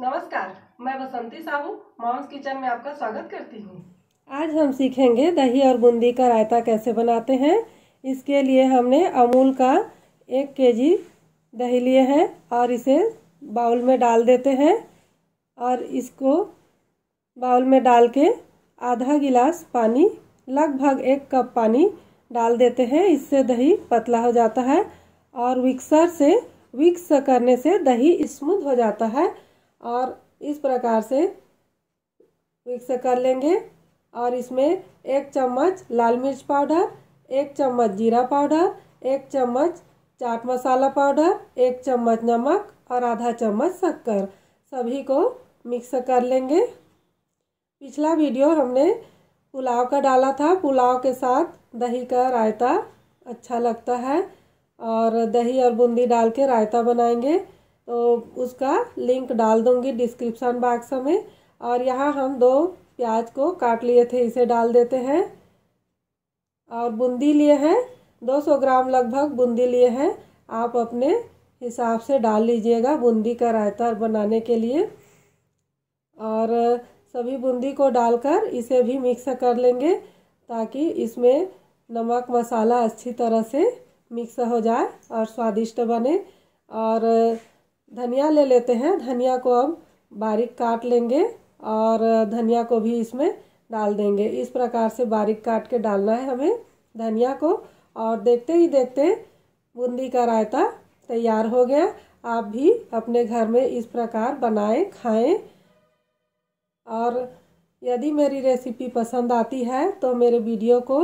नमस्कार मैं बसंती Sahu moms kitchen में आपका स्वागत करती हूँ आज हम सीखेंगे दही और बूंदी का रायता कैसे बनाते हैं इसके लिए हमने अमूल का एक केजी दही लिए हैं और इसे बाउल में डाल देते हैं और इसको बाउल में डाल के आधा गिलास पानी लगभग एक कप पानी डाल देते हैं इससे दही पतला हो जाता है और विक्सर से विक्स करने से दही स्मूथ हो जाता है और इस प्रकार से मिक्स कर लेंगे और इसमें एक चम्मच लाल मिर्च पाउडर एक चम्मच जीरा पाउडर एक चम्मच चाट मसाला पाउडर एक चम्मच नमक और आधा चम्मच शक्कर सभी को मिक्स कर लेंगे पिछला वीडियो हमने पुलाव का डाला था पुलाव के साथ दही का रायता अच्छा लगता है और दही और बूंदी डाल के रायता बनाएंगे तो उसका लिंक डाल दूंगी डिस्क्रिप्शन बॉक्स में और यहाँ हम दो प्याज को काट लिए थे इसे डाल देते हैं और बूंदी लिए हैं 200 ग्राम लगभग बूंदी लिए हैं आप अपने हिसाब से डाल लीजिएगा बूंदी का रायता बनाने के लिए और सभी बूंदी को डालकर इसे भी मिक्स कर लेंगे ताकि इसमें नमक मसाला अच्छी तरह से मिक्स हो जाए और स्वादिष्ट बने और धनिया ले लेते हैं धनिया को हम बारीक काट लेंगे और धनिया को भी इसमें डाल देंगे इस प्रकार से बारीक काट के डालना है हमें धनिया को और देखते ही देखते बूंदी का रायता तैयार हो गया आप भी अपने घर में इस प्रकार बनाएं खाएं और यदि मेरी रेसिपी पसंद आती है तो मेरे वीडियो को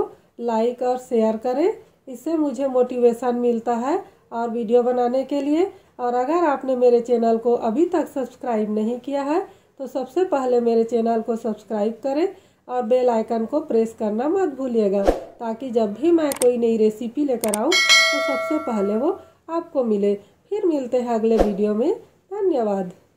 लाइक और शेयर करें इससे मुझे मोटिवेशन मिलता है और वीडियो बनाने के लिए और अगर आपने मेरे चैनल को अभी तक सब्सक्राइब नहीं किया है तो सबसे पहले मेरे चैनल को सब्सक्राइब करें और बेल आइकन को प्रेस करना मत भूलिएगा ताकि जब भी मैं कोई नई रेसिपी लेकर आऊँ तो सबसे पहले वो आपको मिले फिर मिलते हैं अगले वीडियो में धन्यवाद